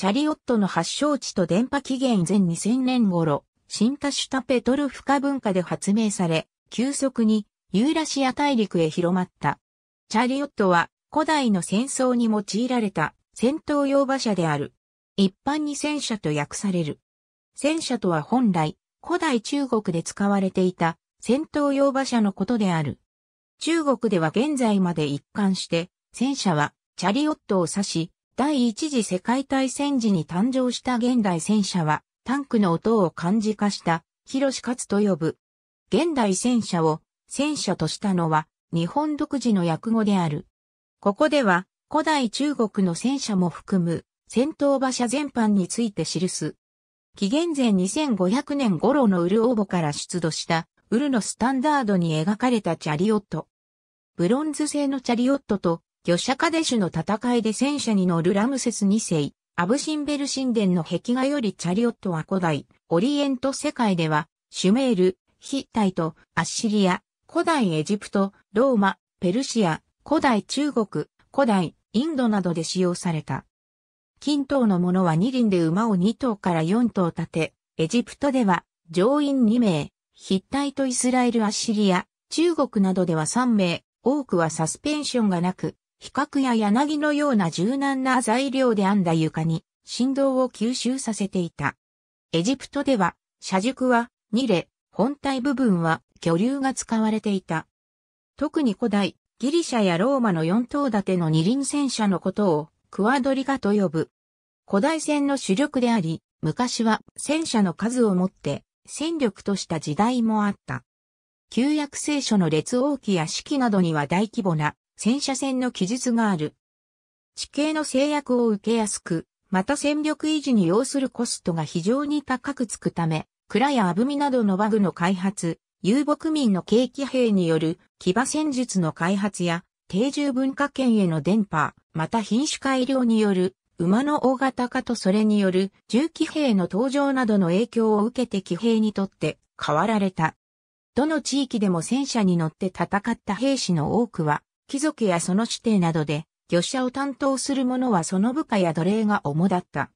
チャリオットの発祥地と電波起源前2000年頃、新シュタペトルフカ文化で発明され、急速にユーラシア大陸へ広まった。チャリオットは古代の戦争に用いられた戦闘用馬車である。一般に戦車と訳される。戦車とは本来、古代中国で使われていた戦闘用馬車のことである。中国では現在まで一貫して、戦車はチャリオットを指し、第一次世界大戦時に誕生した現代戦車は、タンクの音を漢字化した、広し勝と呼ぶ。現代戦車を戦車としたのは、日本独自の訳語である。ここでは、古代中国の戦車も含む、戦闘馬車全般について記す。紀元前2500年頃のウルオーボから出土した、ウルのスタンダードに描かれたチャリオット。ブロンズ製のチャリオットと魚ャカデシュの戦いで戦車に乗るラムセス2世、アブシンベル神殿の壁画よりチャリオットは古代、オリエント世界では、シュメール、ヒッタイト、アッシリア、古代エジプト、ローマ、ペルシア、古代中国、古代、インドなどで使用された。金頭のものは二輪で馬を2頭から4頭立て、エジプトでは上院2名、ヒッタイトイスラエルアッシリア、中国などでは3名、多くはサスペンションがなく、比較や柳のような柔軟な材料で編んだ床に振動を吸収させていた。エジプトでは、車軸は2レ、本体部分は巨竜が使われていた。特に古代、ギリシャやローマの4頭立ての二輪戦車のことをクワドリガと呼ぶ。古代戦の主力であり、昔は戦車の数をもって戦力とした時代もあった。旧約聖書の列王記や式などには大規模な戦車戦の記述がある。地形の制約を受けやすく、また戦力維持に要するコストが非常に高くつくため、蔵やアブみなどのバグの開発、遊牧民の景気兵による騎馬戦術の開発や、定住文化圏への電波、また品種改良による馬の大型化とそれによる重機兵の登場などの影響を受けて騎兵にとって変わられた。どの地域でも戦車に乗って戦った兵士の多くは、貴族やその指定などで、魚者を担当する者はその部下や奴隷が主だった。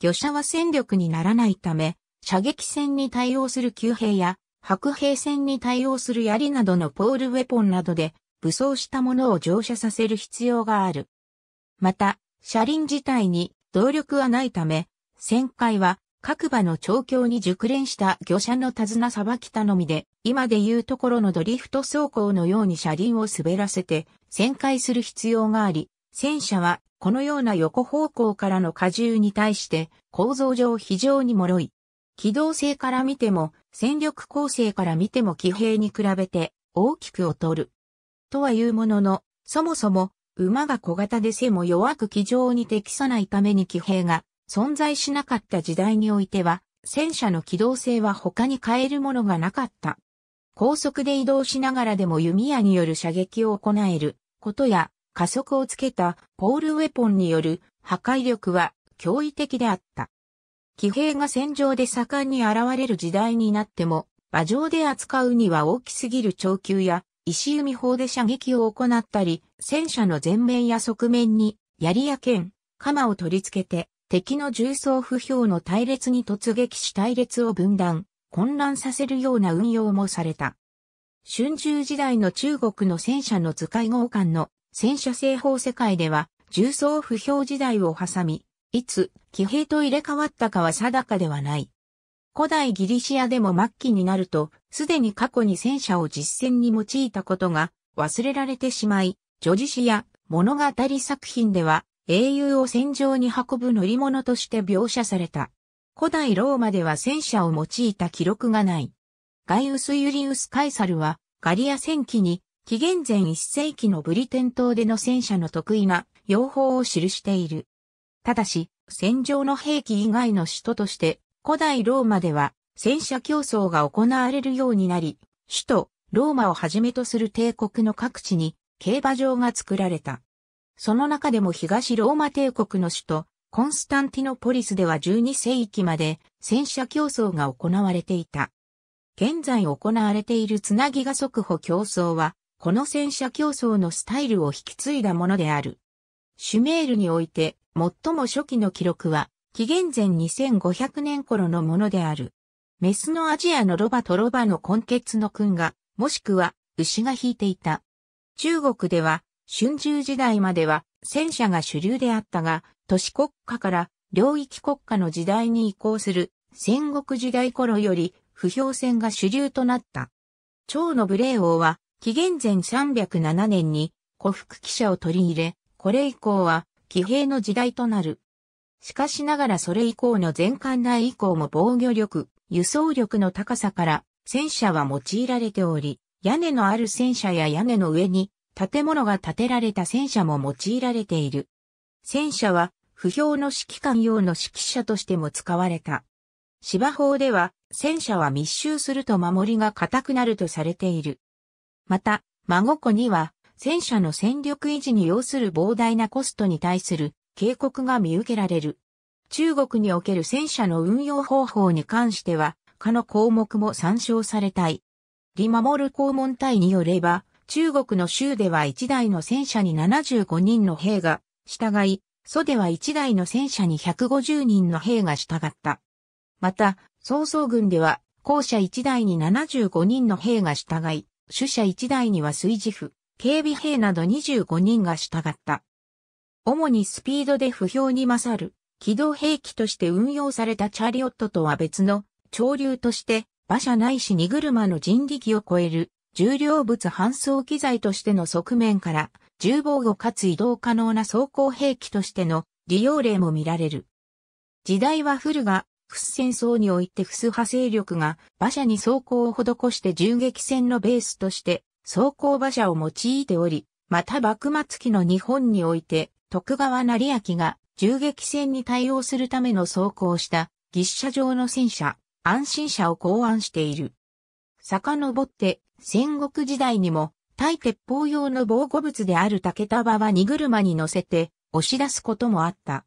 魚者は戦力にならないため、射撃戦に対応する弓兵や、白兵戦に対応する槍などのポールウェポンなどで、武装した者を乗車させる必要がある。また、車輪自体に動力はないため、旋回は各馬の調教に熟練した魚車の手綱さばき頼みで、今でいうところのドリフト走行のように車輪を滑らせて、旋回する必要があり、戦車はこのような横方向からの荷重に対して構造上非常に脆い。機動性から見ても、戦力構成から見ても騎兵に比べて大きく劣る。とはいうものの、そもそも馬が小型で背も弱く騎乗に適さないために騎兵が存在しなかった時代においては、戦車の機動性は他に変えるものがなかった。高速で移動しながらでも弓矢による射撃を行えることや、加速をつけたポールウェポンによる破壊力は驚異的であった。騎兵が戦場で盛んに現れる時代になっても、馬上で扱うには大きすぎる長級や石弓砲で射撃を行ったり、戦車の前面や側面に槍や剣、鎌を取り付けて敵の重装不評の隊列に突撃し隊列を分断、混乱させるような運用もされた。春秋時代の中国の戦車の図解号館の戦車製法世界では、重装不評時代を挟み、いつ、騎兵と入れ替わったかは定かではない。古代ギリシアでも末期になると、すでに過去に戦車を実戦に用いたことが忘れられてしまい、女子詩や物語作品では英雄を戦場に運ぶ乗り物として描写された。古代ローマでは戦車を用いた記録がない。ガイウス・ユリウス・カイサルはガリア戦記に紀元前1世紀のブリテン島での戦車の得意な用法を記している。ただし、戦場の兵器以外の首都として古代ローマでは戦車競争が行われるようになり、首都ローマをはじめとする帝国の各地に競馬場が作られた。その中でも東ローマ帝国の首都、コンスタンティノポリスでは12世紀まで戦車競争が行われていた。現在行われているつなぎが速歩競争は、この戦車競争のスタイルを引き継いだものである。シュメールにおいて最も初期の記録は、紀元前2500年頃のものである。メスのアジアのロバとロバの根血の君が、もしくは牛が引いていた。中国では春秋時代までは戦車が主流であったが、都市国家から領域国家の時代に移行する戦国時代頃より不評戦が主流となった。趙の武霊王は紀元前307年に古服記者を取り入れ、これ以降は騎兵の時代となる。しかしながらそれ以降の全艦内以降も防御力、輸送力の高さから戦車は用いられており、屋根のある戦車や屋根の上に建物が建てられた戦車も用いられている。戦車は、不評の指揮官用の指揮者としても使われた。芝法では、戦車は密集すると守りが固くなるとされている。また、孫子には、戦車の戦力維持に要する膨大なコストに対する警告が見受けられる。中国における戦車の運用方法に関しては、他の項目も参照されたい。李守る公文隊によれば、中国の州では1台の戦車に75人の兵が従い、蘇では1台の戦車に150人の兵が従った。また、曹操軍では、校舎1台に75人の兵が従い、主者1台には水事府、警備兵など25人が従った。主にスピードで不評に勝る、機動兵器として運用されたチャリオットとは別の、潮流として、馬車ないし荷車の人力を超える重量物搬送機材としての側面から、重防護かつ移動可能な装甲兵器としての利用例も見られる。時代は古が、フス戦争においてフス派勢力が馬車に装甲を施して銃撃戦のベースとして装甲馬車を用いており、また幕末期の日本において徳川成明が銃撃戦に対応するための装甲した実車上の戦車、安心車を考案している。遡って戦国時代にも、対鉄砲用の防護物である竹束は荷車に乗せて押し出すこともあった。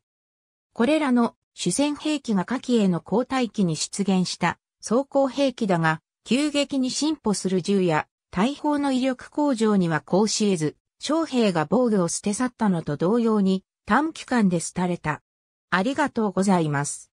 これらの主戦兵器が火器への交代機に出現した装甲兵器だが、急激に進歩する銃や大砲の威力向上にはこうしえず、将兵が防具を捨て去ったのと同様に短期間で廃れた。ありがとうございます。